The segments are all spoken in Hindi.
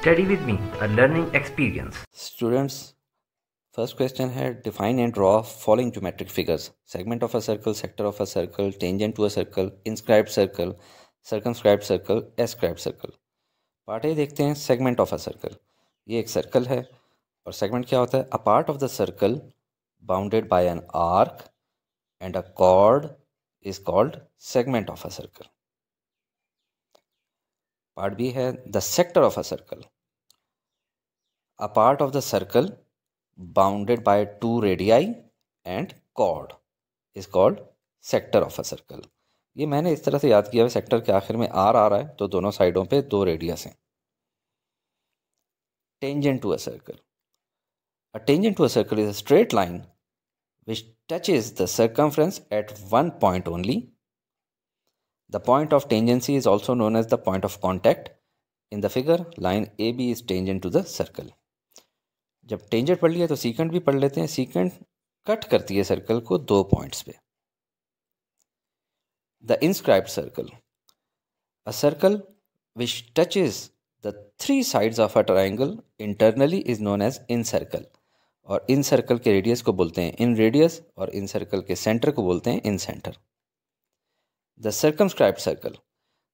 Study with me, a learning experience. Students, first question here define and draw following geometric figures segment of a circle, sector of a circle, tangent to a circle, inscribed circle, circumscribed circle, ascribed circle. Part A देखते हैं of a circle सर्कल ये एक सर्कल है और सेगमेंट क्या होता है part of the circle bounded by an arc and a chord is called segment of a circle. Part B है the sector of a circle a part of the circle bounded by two radii and chord is called sector of a circle ये मैंने इस तरह से याद किया है सेक्टर के आखिर में आर आ रहा है तो दोनों साइडों पे दो रेडियस हैं tangent to a circle a tangent to a circle is a straight line touch is the circumference at one point only The point of tangency is also known as the point of contact. In the figure, line AB is tangent to the circle. जब टेंजेंट पढ़ लिया तो सीकेंट भी पढ़ लेते हैं सीकेंट कट करती है सर्कल को दो पॉइंट्स पे the inscribe circle a circle which touches the three sides of a triangle internally is known as incircle और इन सर्कल के रेडियस को बोलते हैं इन रेडियस और इन सर्कल के सेंटर को बोलते हैं incentre The circumscribed circle.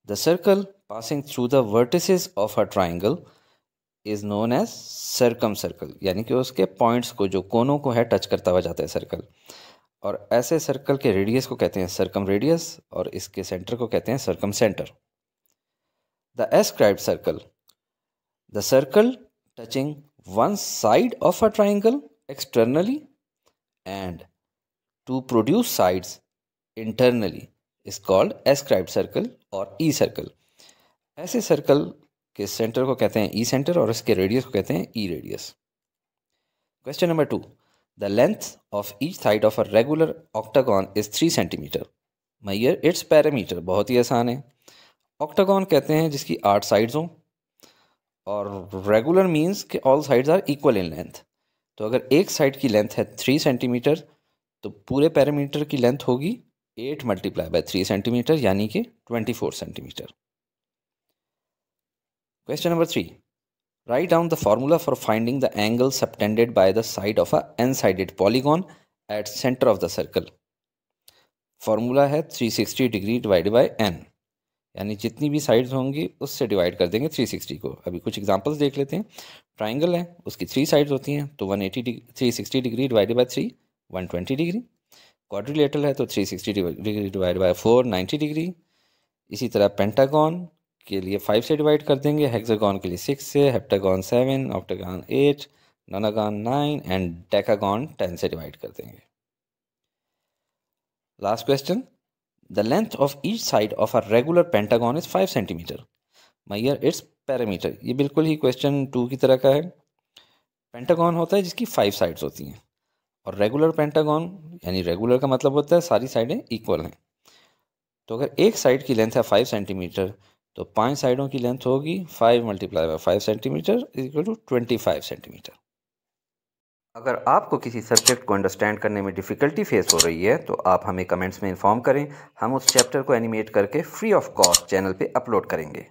The circle passing through the vertices of a triangle is known as circumcircle यानी कि उसके पॉइंट्स को जो कोनों को है टच करता हुआ जाता है सर्कल और ऐसे सर्कल के रेडियस को कहते हैं सर्कम रेडियस और इसके सेंटर को कहते हैं circumcentre the escribe circle the circle touching one side of a triangle externally and two produce sides internally is called escribe circle और ई e सर्कल ऐसे सर्कल के सेंटर को कहते हैं ई e सेंटर और इसके रेडियस को कहते हैं e radius question number two the length of each side of a regular octagon is three centimetre मैयर its parameter बहुत ही आसान है ऑक्टागॉन कहते हैं जिसकी आठ साइड्स हों और रेगुलर मीन्स कि all sides are equal in length तो अगर एक साइड की लेंथ है थ्री सेंटीमीटर तो पूरे पैरामीटर की लेंथ होगी eight multiply by three centimetre यानी कि twenty four centimetre question number three write down the formula for finding the angle subtended by the side of a n sided polygon at centre of the circle formula है three sixty degree divide by n यानी जितनी भी साइड्स होंगी उससे डिवाइड कर देंगे थ्री सिक्सटी को अभी कुछ एग्जाम्पल्स देख लेते हैं ट्राइंगल है उसकी थ्री साइड्स होती हैं तो one eighty degree three sixty degree divided by three one twenty degree quadrilateral है तो 360 डिग्री डिवाइड बाय 4 90 डिग्री इसी तरह पेंटागॉन के लिए 5 से डिवाइड कर देंगे हेक्सागॉन के लिए 6 से heptagon 7 octagon 8 nonagon 9 and decagon 10 से डिवाइड कर देंगे last question the length of each side of a regular pentagon is 5 centimetre मैयर its perimeter ये बिल्कुल ही क्वेश्चन टू की तरह का है पेंटागॉन होता है जिसकी फाइव साइड्स होती हैं और रेगुलर पेंटागॉन यानी रेगुलर का मतलब होता है सारी साइडें इक्वल हैं तो अगर एक साइड की लेंथ है फाइव सेंटीमीटर तो पांच साइडों की लेंथ होगी five multiply by five centimetre equal to twenty five centimetre अगर आपको किसी सब्जेक्ट को अंडरस्टैंड करने में डिफ़िकल्टी फेस हो रही है तो आप हमें कमेंट्स में इन्फॉर्म करें हम उस चैप्टर को एनिमेट करके फ्री ऑफ कॉस्ट चैनल पर अपलोड करेंगे